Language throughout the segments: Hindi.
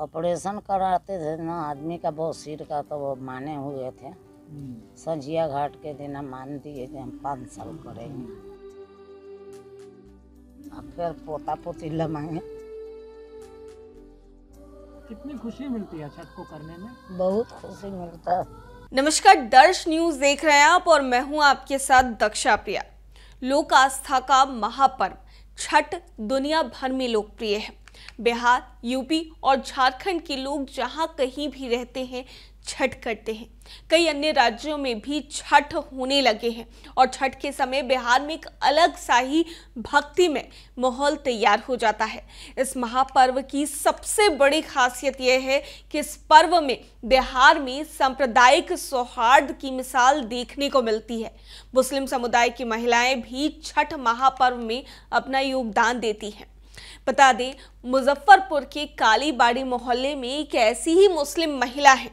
ऑपरेशन कराते थे ना आदमी का बहुत सिर का तो वो माने हुए थे हम्म। सजिया घाट के दिन हम मान दिए कि हम पाँच साल करेंगे अब फिर पोता पोती लमाएंगे कितनी खुशी मिलती है छठ को करने में बहुत खुशी मिलता है नमस्कार दर्श न्यूज देख रहे हैं आप और मैं हूं आपके साथ दक्षा प्रिया लोक आस्था का महापर्व छठ दुनिया भर में लोकप्रिय है बिहार यूपी और झारखंड के लोग जहां कहीं भी रहते हैं छठ करते हैं कई अन्य राज्यों में भी छठ होने लगे हैं और छठ के समय बिहार में एक अलग सा ही भक्ति में माहौल तैयार हो जाता है इस महापर्व की सबसे बड़ी खासियत यह है कि इस पर्व में बिहार में सांप्रदायिक सौहार्द की मिसाल देखने को मिलती है मुस्लिम समुदाय की महिलाएं भी छठ महापर्व में अपना योगदान देती हैं बता दें मुजफ्फरपुर के कालीबाड़ी मोहल्ले में एक ऐसी ही मुस्लिम महिला है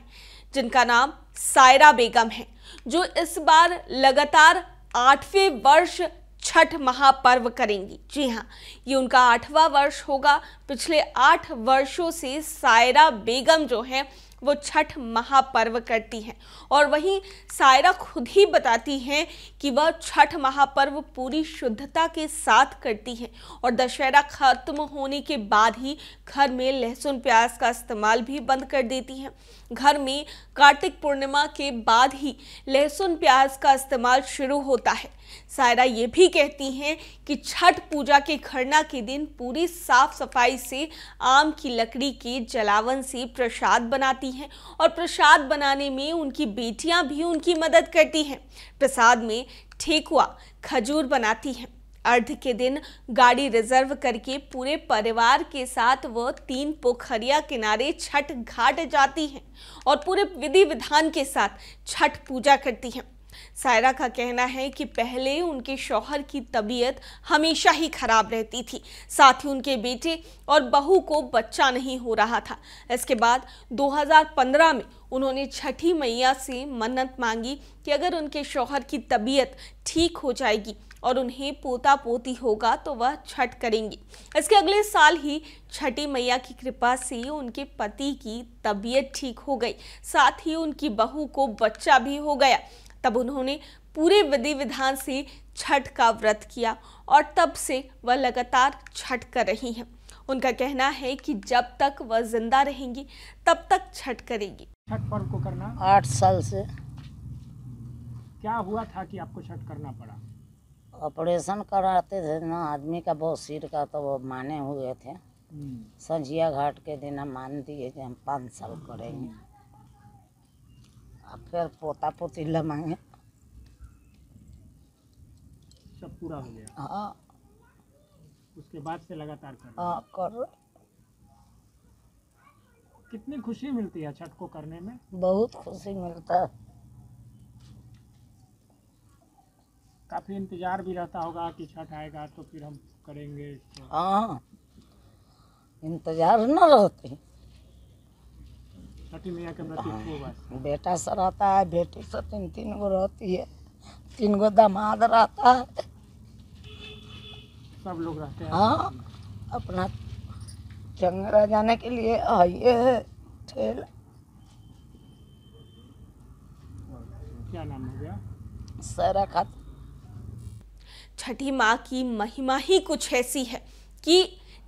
जिनका नाम सायरा बेगम है जो इस बार लगातार आठवें वर्ष छठ महापर्व करेंगी जी हाँ ये उनका आठवां वर्ष होगा पिछले आठ वर्षों से सायरा बेगम जो है वो छठ महापर्व करती हैं और वहीं सायरा खुद ही बताती हैं कि वह छठ महापर्व पूरी शुद्धता के साथ करती हैं और दशहरा खत्म होने के बाद ही घर में लहसुन प्याज का इस्तेमाल भी बंद कर देती हैं घर में कार्तिक पूर्णिमा के बाद ही लहसुन प्याज का इस्तेमाल शुरू होता है सायरा ये भी कहती हैं कि छठ पूजा के खरना के दिन पूरी साफ सफाई से आम की लकड़ी के जलावन से प्रसाद बनाती करती हैं और प्रसाद बनाने में उनकी बेटियां भी उनकी मदद करती हैं प्रसाद में ठेकुआ खजूर बनाती हैं अर्ध के दिन गाड़ी रिजर्व करके पूरे परिवार के साथ वह तीन पोखरिया किनारे छठ घाट जाती हैं और पूरे विधि विधान के साथ छठ पूजा करती हैं सायरा का कहना है कि पहले उनके शौहर की तबीयत हमेशा ही खराब रहती थी साथ ही उनके बेटे और बहू को बच्चा नहीं हो रहा था इसके बाद 2015 में उन्होंने छठी मैया से मन्नत मांगी कि अगर उनके शौहर की तबीयत ठीक हो जाएगी और उन्हें पोता पोती होगा तो वह छठ करेंगी इसके अगले साल ही छठी मैया की कृपा से उनके पति की तबीयत ठीक हो गई साथ ही उनकी बहू को बच्चा भी हो गया तब उन्होंने पूरे विधि विधान से छठ का व्रत किया और तब से वह लगातार छठ कर रही हैं उनका कहना है कि जब तक वह जिंदा रहेंगी तब तक छठ करेंगी छठ पर्व को करना आठ साल से क्या हुआ था कि आपको छठ करना पड़ा ऑपरेशन कराते थे ना आदमी का बहुत सिर का तो वो माने हुए थे हम्म। संजिया घाट के दिन हम मान दिए कि हम पाँच साल करेंगे अब फिर पोता पोती ल मांगे सब पूरा हो गया हाँ उसके बाद से लगातार कर हाँ कर कितनी खुशी मिलती है छठ को करने में बहुत खुशी मिलता है काफी इंतजार भी रहता होगा कि छठ आएगा तो फिर हम करेंगे हाँ इंतजार ना रहते हाँ। बेटा सा रहता है बेटी सा तीन तीन गो रहती है तीन गो दामाद रहता है सब लोग रहते हैं हाँ अपना चंगरा जाने के लिए आइए ठेल क्या नाम हो गया सारा खात छठी माँ की महिमा ही कुछ ऐसी है कि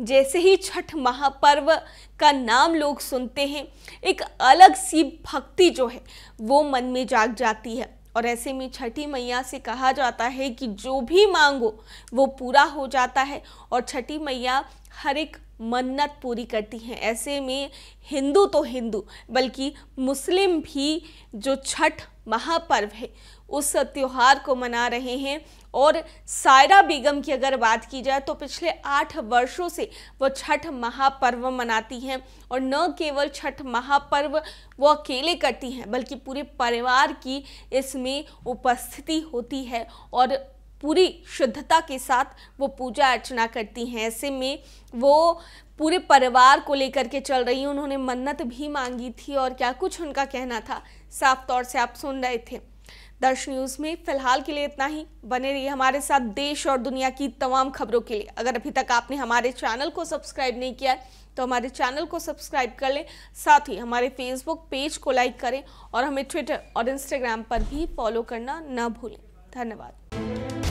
जैसे ही छठ महापर्व का नाम लोग सुनते हैं एक अलग सी भक्ति जो है वो मन में जाग जाती है और ऐसे में छठी मैया से कहा जाता है कि जो भी मांगो वो पूरा हो जाता है और छठी मैया हर एक मन्नत पूरी करती हैं ऐसे में हिंदू तो हिंदू बल्कि मुस्लिम भी जो छठ महापर्व है उस त्यौहार को मना रहे हैं और सायरा बेगम की अगर बात की जाए तो पिछले आठ वर्षों से वो छठ महापर्व मनाती हैं और न केवल छठ महापर्व वो अकेले करती हैं बल्कि पूरे परिवार की इसमें उपस्थिति होती है और पूरी शुद्धता के साथ वो पूजा अर्चना करती हैं ऐसे में वो पूरे परिवार को लेकर के चल रही हैं उन्होंने मन्नत भी मांगी थी और क्या कुछ उनका कहना था साफ तौर से आप सुन रहे थे दर्श न्यूज़ में फिलहाल के लिए इतना ही बने रहिए हमारे साथ देश और दुनिया की तमाम खबरों के लिए अगर अभी तक आपने हमारे चैनल को सब्सक्राइब नहीं किया है तो हमारे चैनल को सब्सक्राइब कर लें साथ ही हमारे फेसबुक पेज को लाइक करें और हमें ट्विटर और इंस्टाग्राम पर भी फॉलो करना ना भूलें धन्यवाद